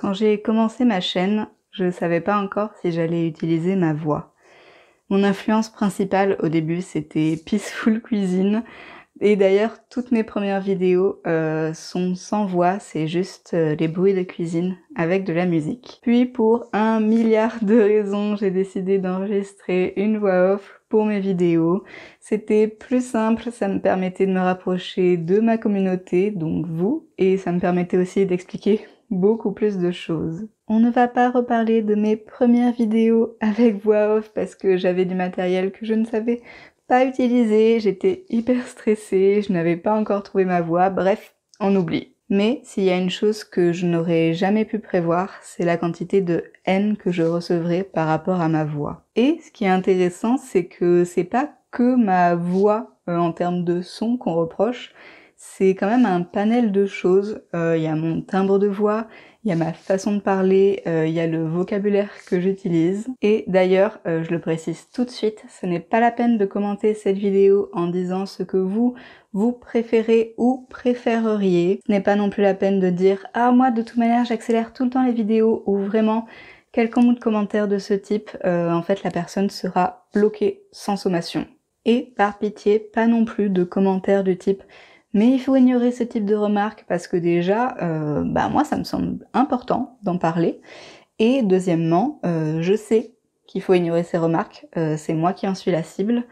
Quand j'ai commencé ma chaîne, je ne savais pas encore si j'allais utiliser ma voix. Mon influence principale au début, c'était Peaceful Cuisine. Et d'ailleurs, toutes mes premières vidéos euh, sont sans voix, c'est juste euh, les bruits de cuisine avec de la musique. Puis pour un milliard de raisons, j'ai décidé d'enregistrer une voix off pour mes vidéos. C'était plus simple, ça me permettait de me rapprocher de ma communauté, donc vous, et ça me permettait aussi d'expliquer beaucoup plus de choses. On ne va pas reparler de mes premières vidéos avec voix off parce que j'avais du matériel que je ne savais pas utiliser, j'étais hyper stressée, je n'avais pas encore trouvé ma voix, bref, on oublie. Mais s'il y a une chose que je n'aurais jamais pu prévoir, c'est la quantité de haine que je recevrai par rapport à ma voix. Et ce qui est intéressant, c'est que c'est pas que ma voix euh, en termes de son qu'on reproche, c'est quand même un panel de choses. Euh, il y a mon timbre de voix, il y a ma façon de parler, euh, il y a le vocabulaire que j'utilise. Et d'ailleurs, euh, je le précise tout de suite, ce n'est pas la peine de commenter cette vidéo en disant ce que vous, vous préférez ou préféreriez. Ce n'est pas non plus la peine de dire « Ah, moi, de toute manière, j'accélère tout le temps les vidéos » ou vraiment « quelques mots de commentaire de ce type, en fait, la personne sera bloquée sans sommation. » Et par pitié, pas non plus de commentaires du type « mais il faut ignorer ce type de remarques parce que déjà, euh, bah moi, ça me semble important d'en parler. Et deuxièmement, euh, je sais qu'il faut ignorer ces remarques. Euh, c'est moi qui en suis la cible.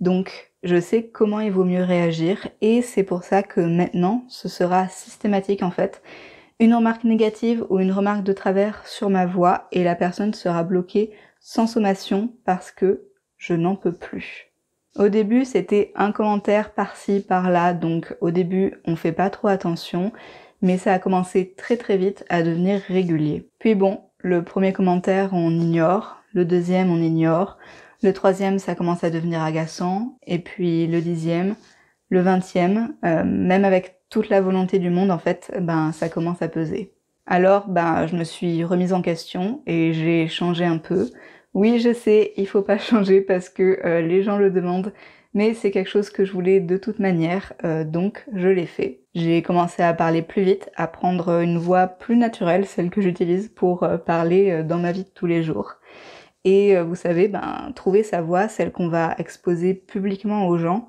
Donc, je sais comment il vaut mieux réagir. Et c'est pour ça que maintenant, ce sera systématique en fait. Une remarque négative ou une remarque de travers sur ma voix et la personne sera bloquée sans sommation parce que je n'en peux plus. Au début, c'était un commentaire par-ci, par-là, donc au début, on fait pas trop attention, mais ça a commencé très très vite à devenir régulier. Puis bon, le premier commentaire, on ignore, le deuxième, on ignore, le troisième, ça commence à devenir agaçant, et puis le dixième, le vingtième, euh, même avec toute la volonté du monde, en fait, ben ça commence à peser. Alors, ben, je me suis remise en question et j'ai changé un peu. Oui, je sais, il faut pas changer parce que euh, les gens le demandent, mais c'est quelque chose que je voulais de toute manière, euh, donc je l'ai fait. J'ai commencé à parler plus vite, à prendre une voix plus naturelle, celle que j'utilise pour euh, parler dans ma vie de tous les jours. Et vous savez, ben, trouver sa voix, celle qu'on va exposer publiquement aux gens,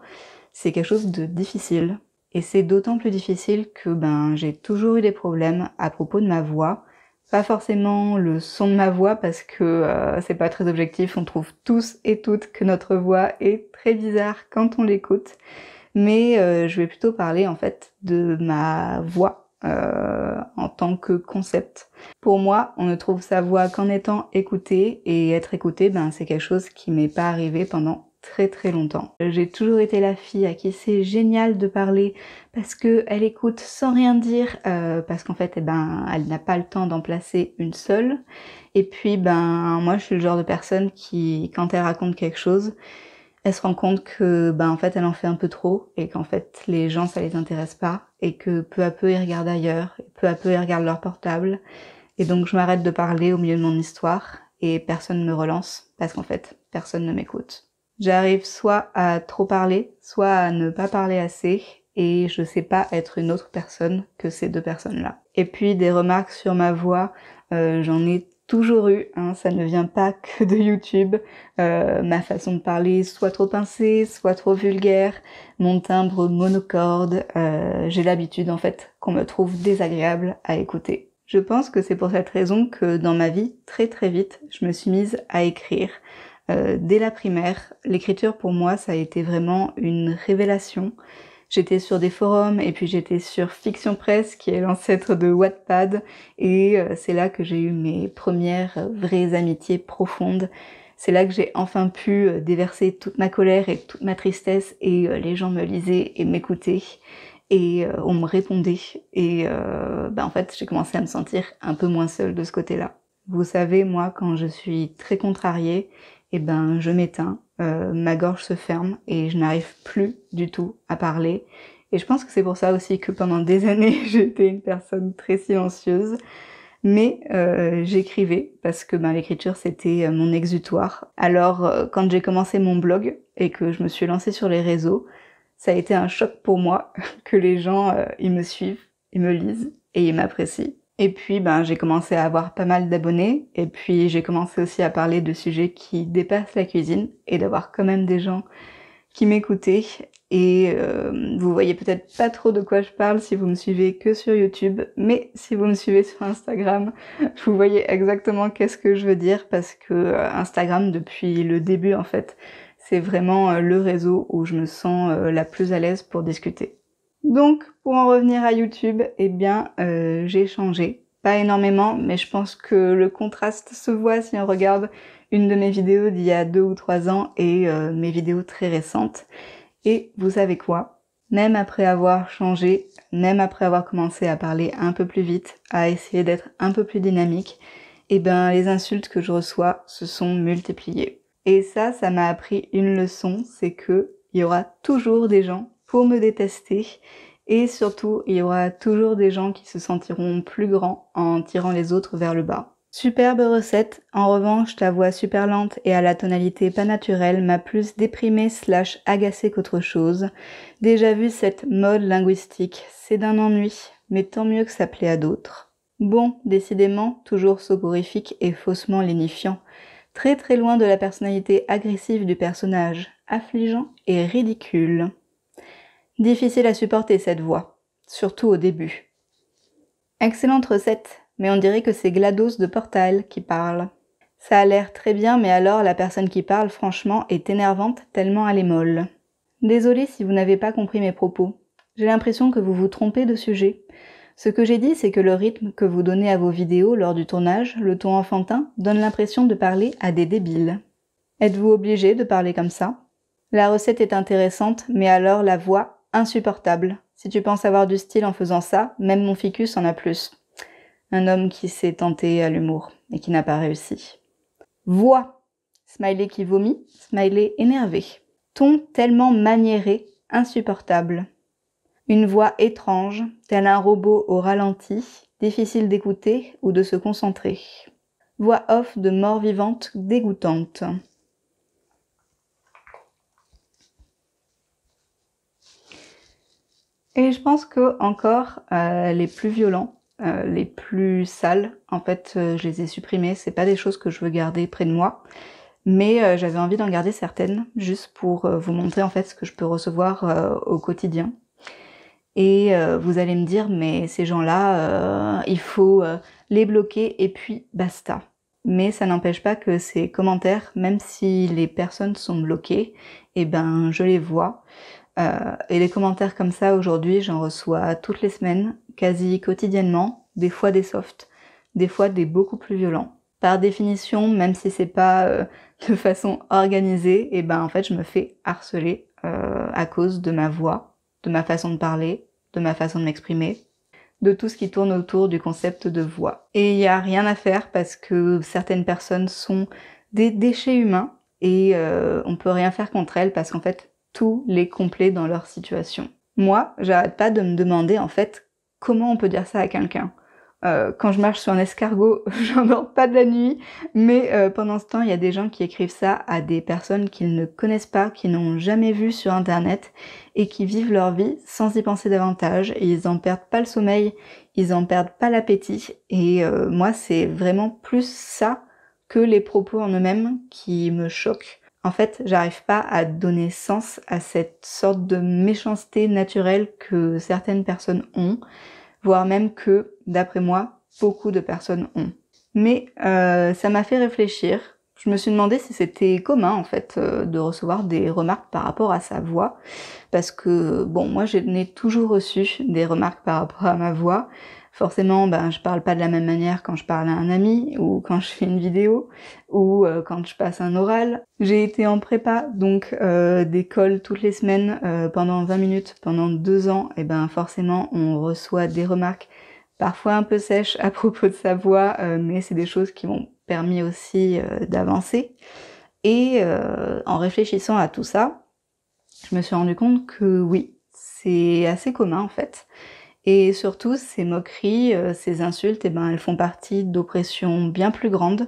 c'est quelque chose de difficile. Et c'est d'autant plus difficile que ben, j'ai toujours eu des problèmes à propos de ma voix pas forcément le son de ma voix parce que euh, c'est pas très objectif, on trouve tous et toutes que notre voix est très bizarre quand on l'écoute, mais euh, je vais plutôt parler en fait de ma voix euh, en tant que concept. Pour moi, on ne trouve sa voix qu'en étant écouté et être écouté, ben c'est quelque chose qui m'est pas arrivé pendant très très longtemps. J'ai toujours été la fille à qui c'est génial de parler parce qu'elle écoute sans rien dire euh, parce qu'en fait eh ben elle n'a pas le temps d'en placer une seule. Et puis ben moi je suis le genre de personne qui quand elle raconte quelque chose, elle se rend compte que ben en fait elle en fait un peu trop et qu'en fait les gens ça les intéresse pas et que peu à peu ils regardent ailleurs, et peu à peu ils regardent leur portable et donc je m'arrête de parler au milieu de mon histoire et personne ne me relance parce qu'en fait personne ne m'écoute. J'arrive soit à trop parler, soit à ne pas parler assez et je sais pas être une autre personne que ces deux personnes-là. Et puis des remarques sur ma voix, euh, j'en ai toujours eu, hein, ça ne vient pas que de YouTube. Euh, ma façon de parler, soit trop pincée, soit trop vulgaire, mon timbre monocorde, euh, j'ai l'habitude en fait qu'on me trouve désagréable à écouter. Je pense que c'est pour cette raison que dans ma vie, très très vite, je me suis mise à écrire. Euh, dès la primaire, l'écriture pour moi, ça a été vraiment une révélation. J'étais sur des forums et puis j'étais sur Fiction Press qui est l'ancêtre de Wattpad et euh, c'est là que j'ai eu mes premières vraies amitiés profondes. C'est là que j'ai enfin pu euh, déverser toute ma colère et toute ma tristesse et les gens me lisaient et m'écoutaient et on me répondait et bah, en fait j'ai commencé à me sentir un peu moins seule de ce côté-là. Vous savez moi quand je suis très contrariée eh ben je m'éteins, euh, ma gorge se ferme et je n'arrive plus du tout à parler. Et je pense que c'est pour ça aussi que pendant des années j'étais une personne très silencieuse. Mais euh, j'écrivais parce que ben, l'écriture c'était euh, mon exutoire. Alors quand j'ai commencé mon blog et que je me suis lancée sur les réseaux, ça a été un choc pour moi que les gens ils me suivent, ils me lisent et ils m'apprécient. Et puis, ben, j'ai commencé à avoir pas mal d'abonnés. Et puis, j'ai commencé aussi à parler de sujets qui dépassent la cuisine et d'avoir quand même des gens qui m'écoutaient. Et euh, vous voyez peut-être pas trop de quoi je parle si vous me suivez que sur YouTube, mais si vous me suivez sur Instagram, vous voyez exactement qu'est-ce que je veux dire parce que euh, Instagram depuis le début en fait, c'est vraiment euh, le réseau où je me sens la plus à l'aise pour discuter. Donc, pour en revenir à YouTube, eh bien, euh, j'ai changé. Pas énormément, mais je pense que le contraste se voit si on regarde une de mes vidéos d'il y a deux ou trois ans et euh, mes vidéos très récentes. Et vous savez quoi Même après avoir changé, même après avoir commencé à parler un peu plus vite, à essayer d'être un peu plus dynamique, eh ben, les insultes que je reçois se sont multipliées. Et ça, ça m'a appris une leçon, c'est que il y aura toujours des gens me détester. Et surtout, il y aura toujours des gens qui se sentiront plus grands en tirant les autres vers le bas. Superbe recette, en revanche ta voix super lente et à la tonalité pas naturelle m'a plus déprimée slash agacée qu'autre chose. Déjà vu cette mode linguistique, c'est d'un ennui, mais tant mieux que ça plaît à d'autres. Bon, décidément, toujours soporifique et faussement lénifiant. Très très loin de la personnalité agressive du personnage, affligeant et ridicule. Difficile à supporter cette voix, surtout au début. Excellente recette, mais on dirait que c'est GLaDOS de Portal qui parle. Ça a l'air très bien, mais alors la personne qui parle, franchement, est énervante tellement elle est molle. Désolée si vous n'avez pas compris mes propos. J'ai l'impression que vous vous trompez de sujet. Ce que j'ai dit, c'est que le rythme que vous donnez à vos vidéos lors du tournage, le ton enfantin, donne l'impression de parler à des débiles. Êtes-vous obligé de parler comme ça La recette est intéressante, mais alors la voix insupportable. Si tu penses avoir du style en faisant ça, même mon ficus en a plus. Un homme qui s'est tenté à l'humour et qui n'a pas réussi. Voix. Smiley qui vomit, smiley énervé. Ton tellement maniéré, insupportable. Une voix étrange, tel un robot au ralenti, difficile d'écouter ou de se concentrer. Voix off de mort vivante dégoûtante. Et je pense que encore euh, les plus violents, euh, les plus sales, en fait, euh, je les ai supprimés. C'est pas des choses que je veux garder près de moi, mais j'avais envie d'en garder certaines, juste pour vous montrer en fait ce que je peux recevoir au quotidien. Et vous allez me dire, mais ces gens-là, il faut les bloquer et puis basta. Mais ça n'empêche pas que ces commentaires, même si les personnes sont bloquées, eh ben je les vois euh, et les commentaires comme ça, aujourd'hui, j'en reçois toutes les semaines, quasi quotidiennement, des fois des softs, des fois des beaucoup plus violents. Par définition, même si c'est pas euh, de façon organisée, et eh ben en fait, je me fais harceler euh, à cause de ma voix, de ma façon de parler, de ma façon de m'exprimer, de tout ce qui tourne autour du concept de voix. Et il n'y a rien à faire parce que certaines personnes sont des déchets humains et on peut rien faire contre elles parce qu'en fait tous les complets dans leur situation. Moi, j'arrête pas de me demander en fait comment on peut dire ça à quelqu'un. Euh, quand je marche sur un escargot, j'en dors pas de la nuit, mais euh, pendant ce temps, il y a des gens qui écrivent ça à des personnes qu'ils ne connaissent pas, qui n'ont jamais vu sur internet et qui vivent leur vie sans y penser davantage et ils en perdent pas le sommeil, ils en perdent pas l'appétit et euh, moi, c'est vraiment plus ça que les propos en eux-mêmes qui me choquent en fait, j'arrive pas à donner sens à cette sorte de méchanceté naturelle que certaines personnes ont, voire même que, d'après moi, beaucoup de personnes ont. Mais euh, ça m'a fait réfléchir. Je me suis demandé si c'était commun en fait euh, de recevoir des remarques par rapport à sa voix, parce que bon, moi je n'ai toujours reçu des remarques par rapport à ma voix, forcément, ben, je parle pas de la même manière quand je parle à un ami ou quand je fais une vidéo ou euh, quand je passe un oral. J'ai été en prépa, donc euh, des toutes les semaines euh, pendant 20 minutes, pendant deux ans, et ben forcément, on reçoit des remarques parfois un peu sèches à propos de sa voix, euh, mais c'est des choses qui m'ont permis aussi d'avancer. Et en réfléchissant à tout ça, je me suis rendu compte que oui, c'est assez commun en fait. Et surtout, ces moqueries, euh, ces insultes, eh ben, elles font partie d'oppressions bien plus grandes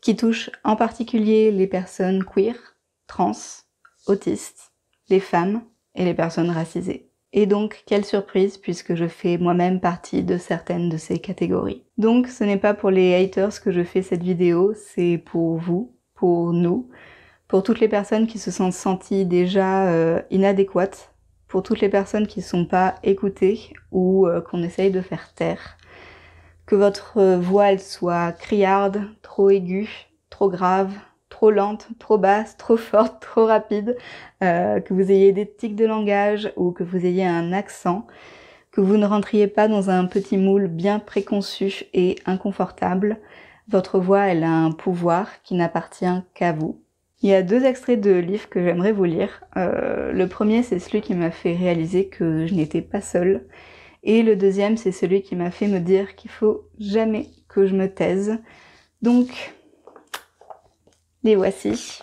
qui touchent en particulier les personnes queer, trans, autistes, les femmes et les personnes racisées. Et donc, quelle surprise puisque je fais moi-même partie de certaines de ces catégories. Donc, ce n'est pas pour les haters que je fais cette vidéo, c'est pour vous, pour nous, pour toutes les personnes qui se sont senties déjà euh, inadéquates pour toutes les personnes qui ne sont pas écoutées ou euh, qu'on essaye de faire taire. Que votre euh, voix soit criarde, trop aiguë, trop grave, trop lente, trop basse, trop forte, trop rapide, euh, que vous ayez des tics de langage ou que vous ayez un accent, que vous ne rentriez pas dans un petit moule bien préconçu et inconfortable. Votre voix, elle a un pouvoir qui n'appartient qu'à vous. Il y a deux extraits de livres que j'aimerais vous lire. Euh, le premier, c'est celui qui m'a fait réaliser que je n'étais pas seule. Et le deuxième, c'est celui qui m'a fait me dire qu'il faut jamais que je me taise. Donc, les voici.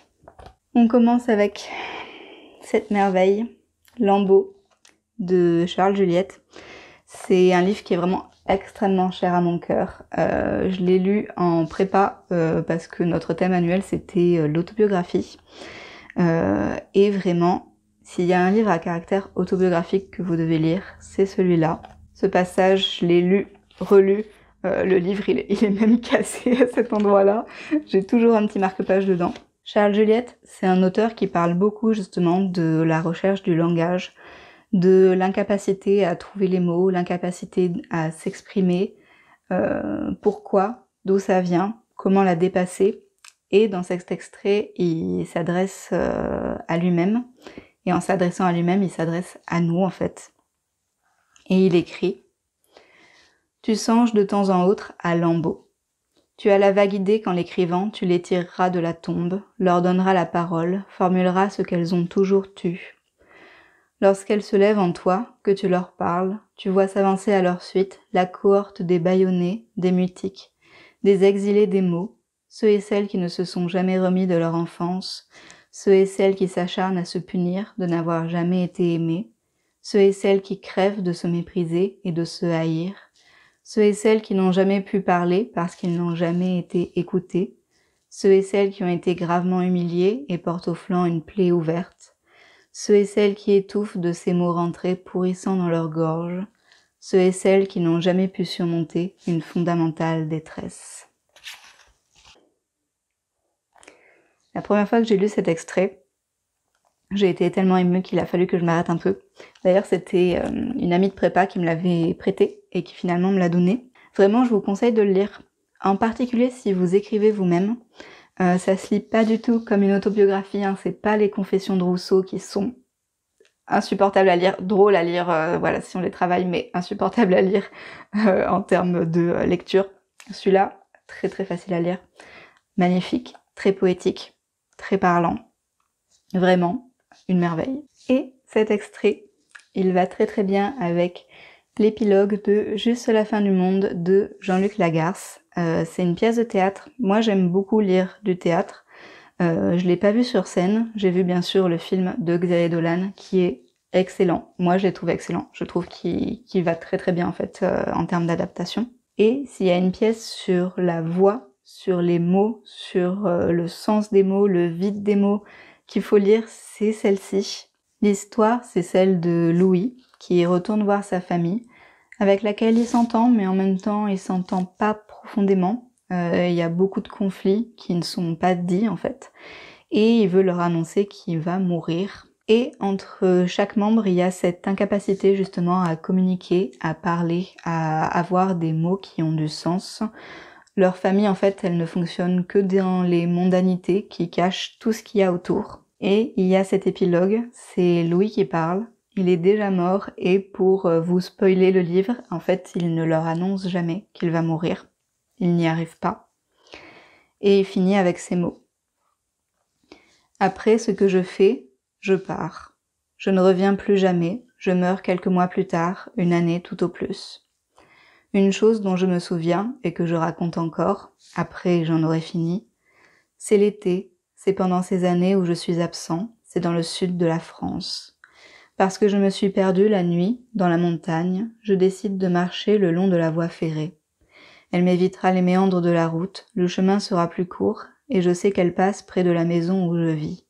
On commence avec cette merveille, Lambeau, de Charles Juliette. C'est un livre qui est vraiment extrêmement cher à mon cœur. Euh, je l'ai lu en prépa euh, parce que notre thème annuel c'était euh, l'autobiographie. et vraiment, s'il y a un livre à caractère autobiographique que vous devez lire, c'est celui-là. Ce passage, je l'ai lu, relu. le livre, il est, il est même cassé à cet endroit-là. J'ai toujours un petit marque-page dedans. Charles Juliette, c'est un auteur qui parle beaucoup justement de la recherche du langage, de l'incapacité à trouver les mots, l'incapacité à s'exprimer, euh, pourquoi, d'où ça vient, comment la dépasser. Et dans cet extrait, il s'adresse euh, à lui-même. Et en s'adressant à lui-même, il s'adresse à nous en fait. Et il écrit Tu songes de temps en autre à Lambeau. Tu as la vague idée qu'en l'écrivant, tu les tireras de la tombe, leur donneras la parole, formuleras ce qu'elles ont toujours tu, Lorsqu'elles se lèvent en toi, que tu leur parles, tu vois s'avancer à leur suite la cohorte des baïonnés, des mutiques, des exilés des mots, ceux et celles qui ne se sont jamais remis de leur enfance, ceux et celles qui s'acharnent à se punir de n'avoir jamais été aimés, ceux et celles qui crèvent de se mépriser et de se haïr, ceux et celles qui n'ont jamais pu parler parce qu'ils n'ont jamais été écoutés, ceux et celles qui ont été gravement humiliés et portent au flanc une plaie ouverte, ceux et celles qui étouffent de ces mots rentrés pourrissant dans leur gorge, ceux et celles qui n'ont jamais pu surmonter une fondamentale détresse. La première fois que j'ai lu cet extrait, j'ai été tellement émue qu'il a fallu que je m'arrête un peu. D'ailleurs, c'était euh, une amie de prépa qui me l'avait prêté et qui finalement me l'a donné. Vraiment, je vous conseille de le lire, en particulier si vous écrivez vous-même, euh, ça se lit pas du tout comme une autobiographie, hein. c'est pas les confessions de Rousseau qui sont insupportables à lire, drôles à lire, euh, voilà, si on les travaille, mais insupportables à lire euh, en termes de lecture. Celui-là, très très facile à lire, magnifique, très poétique, très parlant, vraiment une merveille. Et cet extrait, il va très très bien avec l'épilogue de Juste la fin du monde de Jean-Luc Lagarce. Euh, c'est une pièce de théâtre. Moi, j'aime beaucoup lire du théâtre. Euh, je l'ai pas vu sur scène. J'ai vu bien sûr le film de Xavier Dolan qui est excellent. Moi, je l'ai trouvé excellent. Je trouve qu'il va très très bien en fait euh, en termes d'adaptation. Et s'il y a une pièce sur la voix, sur les mots, sur euh, le sens des mots, le vide des mots qu'il faut lire, c'est celle-ci. L'histoire, c'est celle de Louis, qui retourne voir sa famille, avec laquelle il s'entend, mais en même temps il s'entend pas profondément. Euh, il y a beaucoup de conflits qui ne sont pas dits en fait. Et il veut leur annoncer qu'il va mourir. Et entre chaque membre, il y a cette incapacité justement à communiquer, à parler, à avoir des mots qui ont du sens. Leur famille, en fait, elle ne fonctionne que dans les mondanités qui cachent tout ce qu'il y a autour. Et il y a cet épilogue, c'est Louis qui parle, il est déjà mort et pour euh, vous spoiler le livre, en fait, il ne leur annonce jamais qu'il va mourir. Il n'y arrive pas. Et il finit avec ces mots. Après ce que je fais, je pars. Je ne reviens plus jamais, je meurs quelques mois plus tard, une année tout au plus. Une chose dont je me souviens et que je raconte encore, après j'en aurai fini, c'est l'été, c'est pendant ces années où je suis absent, c'est dans le sud de la France. Parce que je me suis perdue la nuit, dans la montagne, je décide de marcher le long de la voie ferrée. Elle m'évitera les méandres de la route, le chemin sera plus court, et je sais qu'elle passe près de la maison où je vis.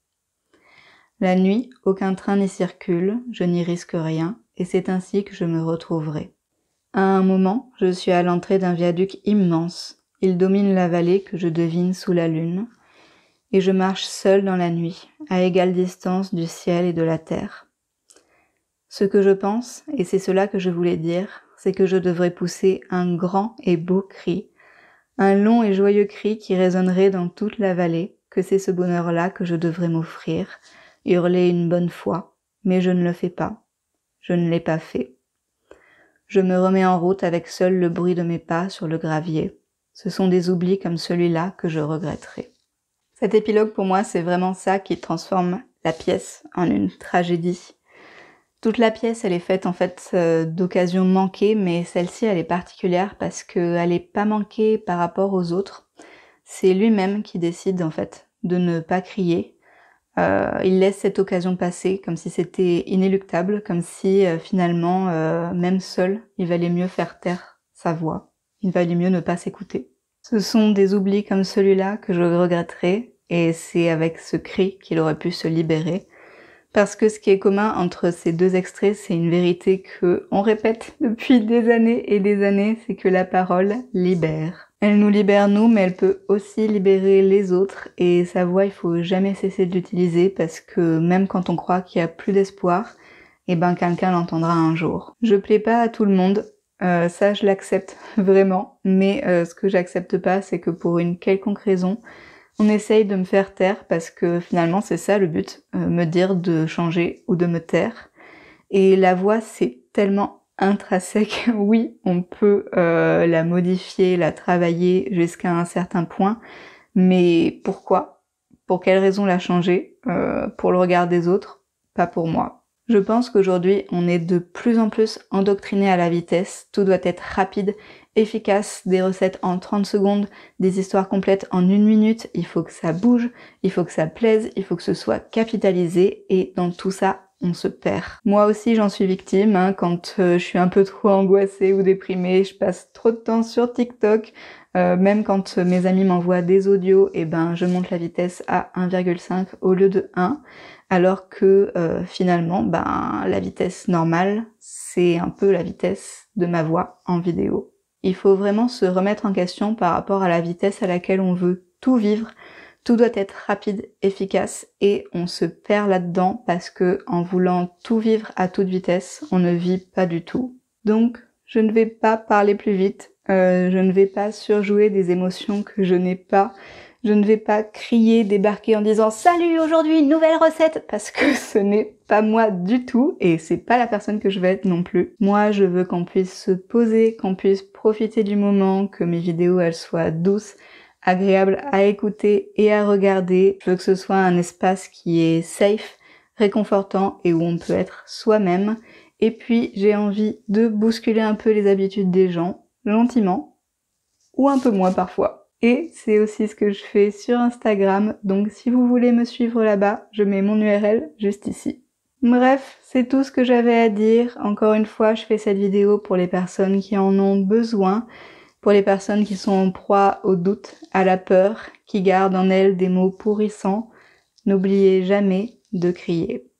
La nuit, aucun train n'y circule, je n'y risque rien, et c'est ainsi que je me retrouverai. À un moment, je suis à l'entrée d'un viaduc immense. Il domine la vallée que je devine sous la lune, et je marche seule dans la nuit, à égale distance du ciel et de la terre. Ce que je pense, et c'est cela que je voulais dire, c'est que je devrais pousser un grand et beau cri, un long et joyeux cri qui résonnerait dans toute la vallée, que c'est ce bonheur-là que je devrais m'offrir, hurler une bonne fois, mais je ne le fais pas. Je ne l'ai pas fait. Je me remets en route avec seul le bruit de mes pas sur le gravier. Ce sont des oublis comme celui-là que je regretterai. Cet épilogue pour moi, c'est vraiment ça qui transforme la pièce en une tragédie toute la pièce, elle est faite en fait euh, d'occasions manquées, mais celle-ci, elle est particulière parce qu'elle n'est pas manquée par rapport aux autres. C'est lui-même qui décide en fait de ne pas crier. Euh, il laisse cette occasion passer comme si c'était inéluctable, comme si euh, finalement, même seul, il valait mieux faire taire sa voix. Il valait mieux ne pas s'écouter. Ce sont des oublis comme celui-là que je regretterai, et c'est avec ce cri qu'il aurait pu se libérer parce que ce qui est commun entre ces deux extraits, c'est une vérité que on répète depuis des années et des années, c'est que la parole libère. Elle nous libère nous, mais elle peut aussi libérer les autres et sa voix, il faut jamais cesser de l'utiliser parce que même quand on croit qu'il y a plus d'espoir, eh ben quelqu'un l'entendra un jour. Je plais pas à tout le monde, euh, ça je l'accepte vraiment, mais euh, ce que j'accepte pas, c'est que pour une quelconque raison, on essaye de me faire taire parce que finalement c'est ça le but, euh, me dire de changer ou de me taire. Et la voix c'est tellement intrinsèque, oui on peut euh, la modifier, la travailler jusqu'à un certain point, mais pourquoi Pour quelle raison la changer euh, Pour le regard des autres Pas pour moi, je pense qu'aujourd'hui, on est de plus en plus endoctriné à la vitesse. Tout doit être rapide, efficace, des recettes en 30 secondes, des histoires complètes en une minute. Il faut que ça bouge, il faut que ça plaise, il faut que ce soit capitalisé et dans tout ça, on se perd. Moi aussi, j'en suis victime. Hein. quand euh, je suis un peu trop angoissée ou déprimée, je passe trop de temps sur TikTok. Euh, même quand euh, mes amis m'envoient des audios, et eh ben je monte la vitesse à 1,5 au lieu de 1 alors que euh, finalement, ben, la vitesse normale, c'est un peu la vitesse de ma voix en vidéo. Il faut vraiment se remettre en question par rapport à la vitesse à laquelle on veut tout vivre. Tout doit être rapide, efficace et on se perd là-dedans parce que en voulant tout vivre à toute vitesse, on ne vit pas du tout. Donc, je ne vais pas parler plus vite, euh, je ne vais pas surjouer des émotions que je n'ai pas, je ne vais pas crier, débarquer en disant salut aujourd'hui nouvelle recette parce que ce n'est pas moi du tout et c'est pas la personne que je vais être non plus. Moi, je veux qu'on puisse se poser, qu'on puisse profiter du moment, que mes vidéos elles soient douces, agréables à écouter et à regarder. Je veux que ce soit un espace qui est safe, réconfortant et où on peut être soi-même. Et puis, j'ai envie de bousculer un peu les habitudes des gens, gentiment, ou un peu moins parfois. Et c'est aussi ce que je fais sur Instagram, donc si vous voulez me suivre là-bas, je mets mon URL juste ici. Bref, c'est tout ce que j'avais à dire. Encore une fois, je fais cette vidéo pour les personnes qui en ont besoin, pour les personnes qui sont en proie au doute, à la peur, qui gardent en elles des mots pourrissants. N'oubliez jamais de crier.